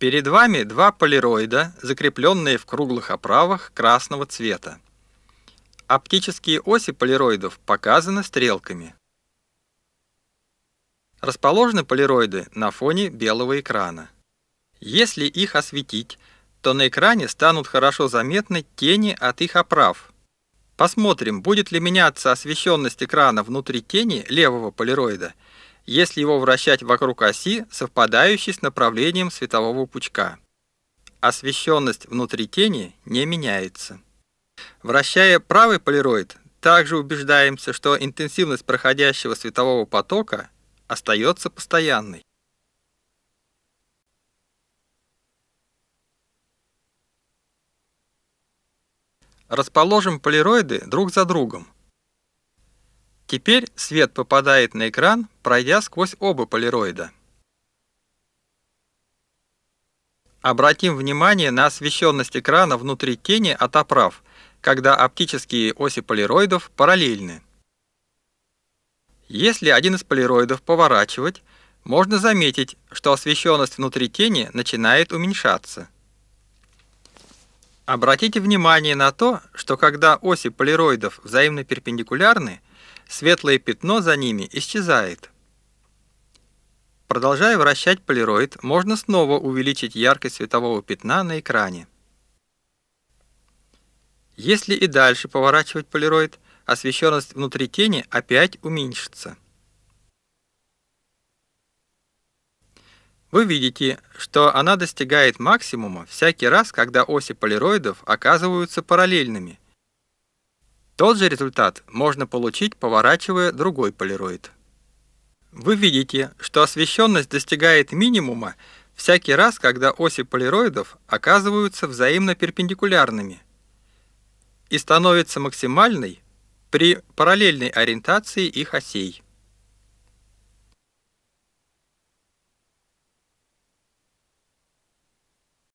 Перед вами два полироида, закрепленные в круглых оправах красного цвета. Оптические оси полироидов показаны стрелками. Расположены полироиды на фоне белого экрана. Если их осветить, то на экране станут хорошо заметны тени от их оправ. Посмотрим, будет ли меняться освещенность экрана внутри тени левого полироида – если его вращать вокруг оси, совпадающей с направлением светового пучка. Освещенность внутри тени не меняется. Вращая правый полироид, также убеждаемся, что интенсивность проходящего светового потока остается постоянной. Расположим полироиды друг за другом. Теперь свет попадает на экран, пройдя сквозь оба полироида. Обратим внимание на освещенность экрана внутри тени от оправ, когда оптические оси полироидов параллельны. Если один из полироидов поворачивать, можно заметить, что освещенность внутри тени начинает уменьшаться. Обратите внимание на то, что когда оси полироидов взаимно перпендикулярны, светлое пятно за ними исчезает. Продолжая вращать полироид, можно снова увеличить яркость светового пятна на экране. Если и дальше поворачивать полироид, освещенность внутри тени опять уменьшится. Вы видите, что она достигает максимума всякий раз, когда оси полироидов оказываются параллельными – тот же результат можно получить, поворачивая другой полироид. Вы видите, что освещенность достигает минимума всякий раз, когда оси полироидов оказываются взаимно перпендикулярными и становится максимальной при параллельной ориентации их осей.